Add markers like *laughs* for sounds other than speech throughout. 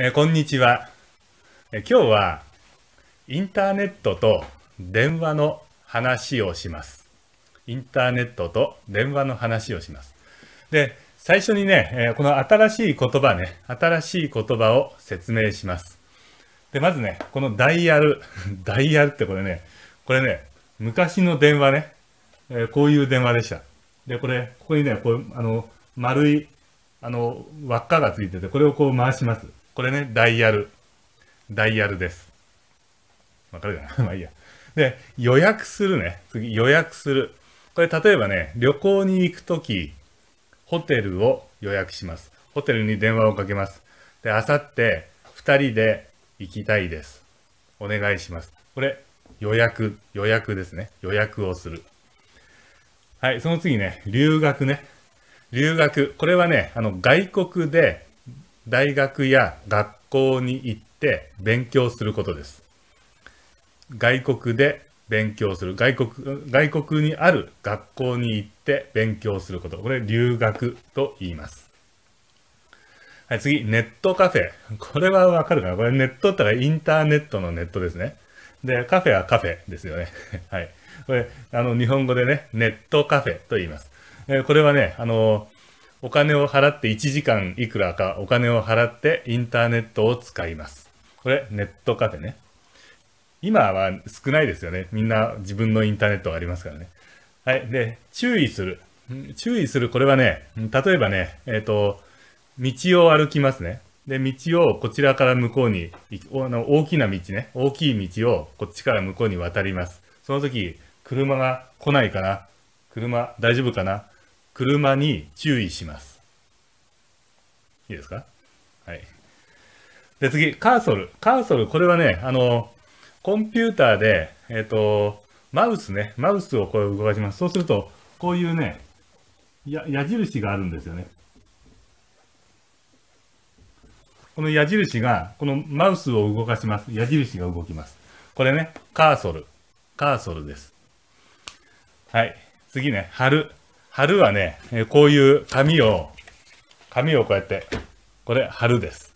えー、こんにちは、えー、今日はインターネットと電話の話をしますインターネットと電話の話をしますで最初にね、えー、この新しい言葉ね新しい言葉を説明しますでまずねこのダイヤル *laughs* ダイヤルってこれねこれね昔の電話ね、えこういう電話でしたでこれここにねこうあの丸いあの輪っかがついててこれをこう回しますこれね、ダイヤル。ダイヤルです。わかるかな *laughs* まあいいや。で、予約するね。次、予約する。これ、例えばね、旅行に行くとき、ホテルを予約します。ホテルに電話をかけます。で、あさって2人で行きたいです。お願いします。これ、予約、予約ですね。予約をする。はい、その次ね、留学ね。留学。これはね、あの、外国で大学や学校に行って勉強することです。外国で勉強する。外国、外国にある学校に行って勉強すること。これ、留学と言います。はい、次、ネットカフェ。これはわかるかなこれネットってインターネットのネットですね。で、カフェはカフェですよね。*laughs* はい。これ、あの、日本語でね、ネットカフェと言います。えー、これはね、あのーお金を払って1時間いくらかお金を払ってインターネットを使います。これ、ネットカフェね。今は少ないですよね。みんな自分のインターネットがありますからね。はい。で、注意する。注意する。これはね、例えばね、えっ、ー、と、道を歩きますね。で、道をこちらから向こうに、あの大きな道ね、大きい道をこっちから向こうに渡ります。その時、車が来ないかな車大丈夫かな車に注意します。いいですかはい。で、次、カーソル。カーソル、これはね、あの、コンピューターで、えっ、ー、と、マウスね、マウスをこう動かします。そうすると、こういうね、や矢印があるんですよね。この矢印が、このマウスを動かします。矢印が動きます。これね、カーソル。カーソルです。はい。次ね、貼る。春はね、えこういう紙を、紙をこうやって、これ、春です。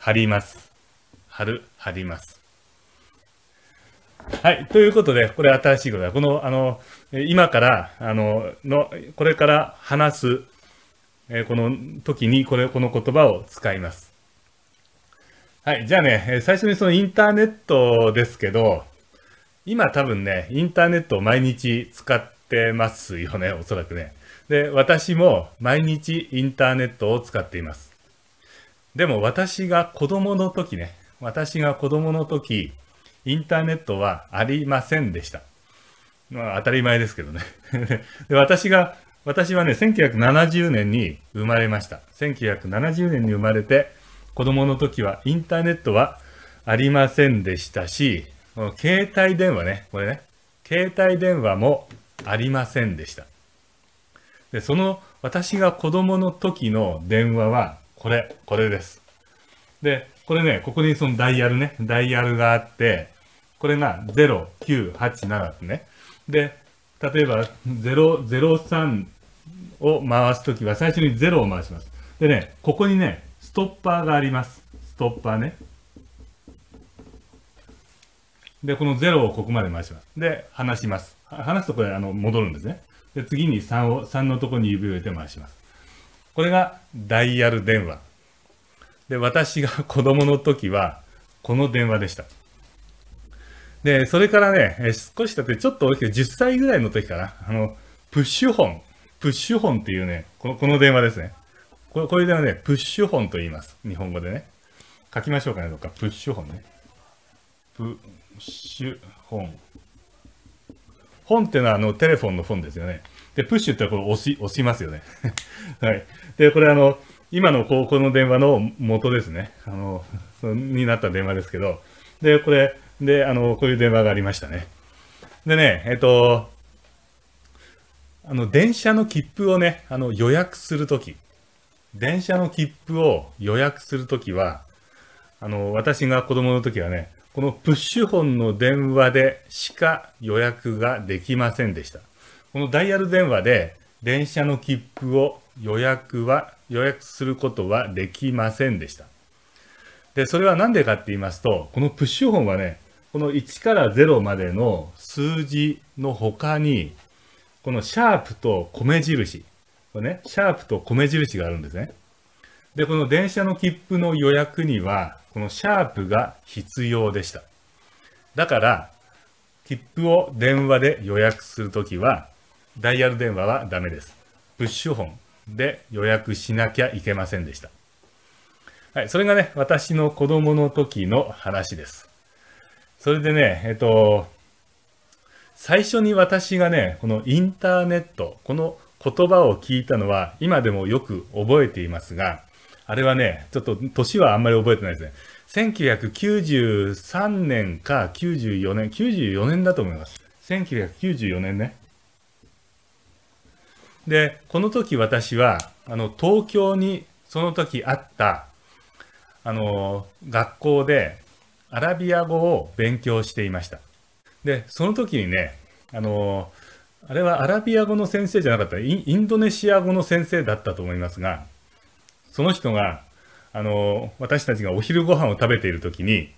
貼ります。春、貼ります。はい。ということで、これ新しいことだ。この、あの、今から、あの、の、これから話す、えこの時に、これ、この言葉を使います。はい。じゃあね、最初にそのインターネットですけど、今多分ね、インターネットを毎日使っってますよね、おそらくね。で、私も毎日インターネットを使っています。でも私が子供の時ね、私が子供の時、インターネットはありませんでした。まあ当たり前ですけどね。*laughs* で私が、私はね、1970年に生まれました。1970年に生まれて、子供の時はインターネットはありませんでしたし、携帯電話ね、これね、携帯電話もありませんでした。で、その私が子供の時の電話は、これ、これです。で、これね、ここにそのダイヤルね、ダイヤルがあって、これが0987ってね。で、例えば003を回すときは最初に0を回します。でね、ここにね、ストッパーがあります。ストッパーね。で、この0をここまで回します。で、離します。離すとこれ、あの、戻るんですね。で、次に3を、3のとこに指を入れて回します。これがダイヤル電話。で、私が子供の時は、この電話でした。で、それからね、少したって、ちょっと大きく、10歳ぐらいの時かな。あの、プッシュホン。プッシュホンっていうね、このこの電話ですね。ここういう電話ね、プッシュホンと言います。日本語でね。書きましょうかね、どっか。プッシュホンね。フシュ本。本っていうのはあのテレフォンの本ですよね。で、プッシュってこれ押し、押しますよね。*laughs* はい。で、これあの、今の高校の電話の元ですね。あの、になった電話ですけど。で、これ、で、あの、こういう電話がありましたね。でね、えっと、あの、電車の切符をね、あの、予約するとき、電車の切符を予約するときは、あの、私が子供の時はね、このプッシュ本の電話でしか予約ができませんでした。このダイヤル電話で電車の切符を予約は、予約することはできませんでした。で、それは何でかって言いますと、このプッシュ本はね、この1から0までの数字の他に、このシャープと米印、これね、シャープと米印があるんですね。で、この電車の切符の予約には、このシャープが必要でした。だから、切符を電話で予約するときは、ダイヤル電話はダメです。プッシュ本で予約しなきゃいけませんでした。はい、それがね、私の子供の時の話です。それでね、えっと、最初に私がね、このインターネット、この言葉を聞いたのは今でもよく覚えていますが、あれはね、ちょっと年はあんまり覚えてないですね。1993年か94年、94年だと思います。1994年ね。で、この時私は、あの、東京にその時あった、あの、学校でアラビア語を勉強していました。で、その時にね、あの、あれはアラビア語の先生じゃなかった、インドネシア語の先生だったと思いますが、その人が、あの、私たちがお昼ご飯を食べているときに、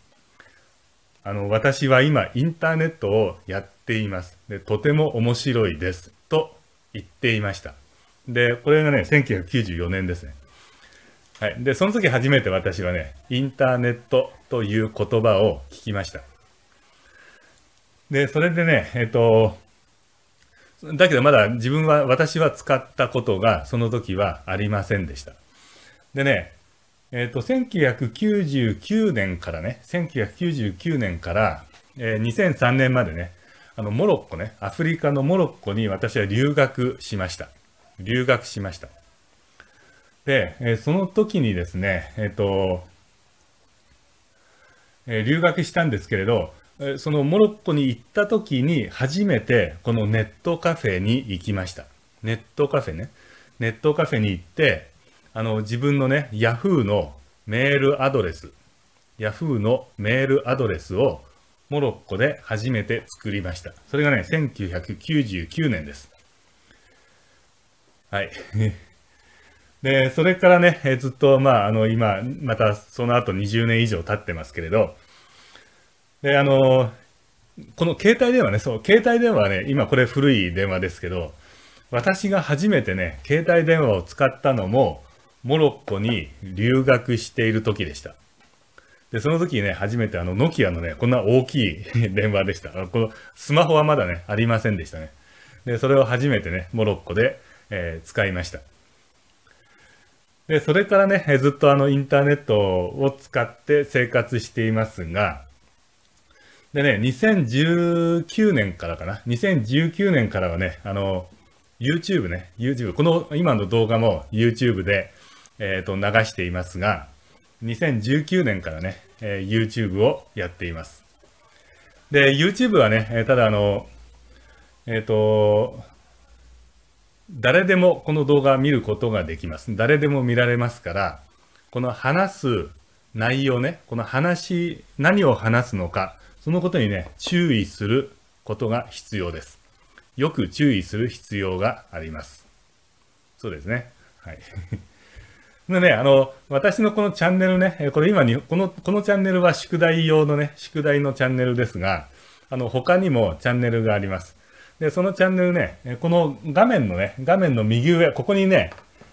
あの、私は今インターネットをやっています。で、とても面白いです。と言っていました。で、これがね、1994年ですね。はい。で、その時初めて私はね、インターネットという言葉を聞きました。で、それでね、えっと、だけどまだ自分は、私は使ったことがその時はありませんでした。でね、えっ、ー、と、1999年からね、1999年から、えー、2003年までね、あの、モロッコね、アフリカのモロッコに私は留学しました。留学しました。で、えー、その時にですね、えっ、ー、と、え留学したんですけれど、えそのモロッコに行った時に初めてこのネットカフェに行きました。ネットカフェね。ネットカフェに行って、あの、自分のね、ヤフーのメールアドレス、ヤフーのメールアドレスをモロッコで初めて作りました。それがね、1999年です。はい。*laughs* で、それからね、えずっと、まあ、あの、今、またその後20年以上経ってますけれど、で、あの、この携帯電話ね、そう、携帯電話はね、今これ古い電話ですけど、私が初めてね、携帯電話を使ったのも、モロッコに留学している時でした。で、その時ね、初めてあの、ノキアのね、こんな大きい *laughs* 電話でした。この、スマホはまだね、ありませんでしたね。で、それを初めてね、モロッコで、えー、使いました。で、それからね、ずっとあの、インターネットを使って生活していますが、でね、2019年からかな。2019年からはね、あの、YouTube ね、YouTube、この今の動画も YouTube で、えー、と流していますが、2019年からね、えー、YouTube をやっています。で、YouTube はね、えー、ただあの、えっ、ー、と、誰でもこの動画を見ることができます。誰でも見られますから、この話す内容ね、この話、何を話すのか、そのことにね、注意することが必要です。よく注意する必要があります。そうですね。はい。でね、あの、私のこのチャンネルね、これ今に、この、このチャンネルは宿題用のね、宿題のチャンネルですが、あの、他にもチャンネルがあります。で、そのチャンネルね、この画面のね、画面の右上、ここにね、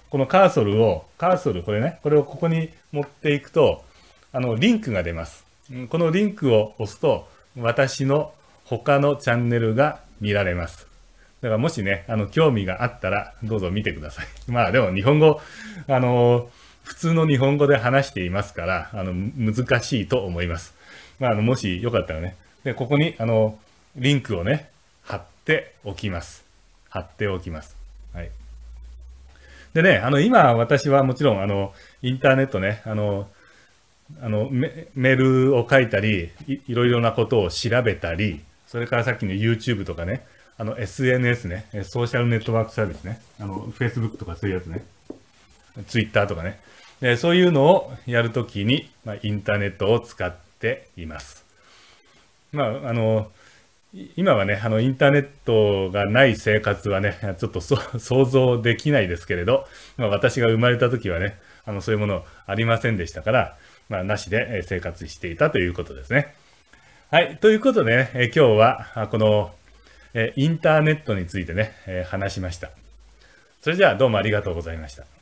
このカーソルを、カーソル、これね、これをここに持っていくと、あの、リンクが出ます。このリンクを押すと、私の他のチャンネルが見られます。だからもしね、あの、興味があったら、どうぞ見てください。*laughs* まあでも日本語、あの、普通の日本語で話していますから、あの、難しいと思います。まあ、あの、もしよかったらね、で、ここに、あの、リンクをね、貼っておきます。貼っておきます。はい。でね、あの、今、私はもちろん、あの、インターネットね、あの、あのメールを書いたりい、いろいろなことを調べたり、それからさっきの YouTube とかね、あの SNS ね、ソーシャルネットワークサービスね、あの Facebook とかそういうやつね、Twitter とかね、でそういうのをやるときに、まあ、インターネットを使っています。まあ、あの、今はね、あの、インターネットがない生活はね、ちょっと *laughs* 想像できないですけれど、まあ、私が生まれた時はね、あの、そういうものありませんでしたから、まあ、なしで生活していたということですね。はい、ということでね、今日は、このえインターネットについてね、え話しました。それじゃあどうもありがとうございました。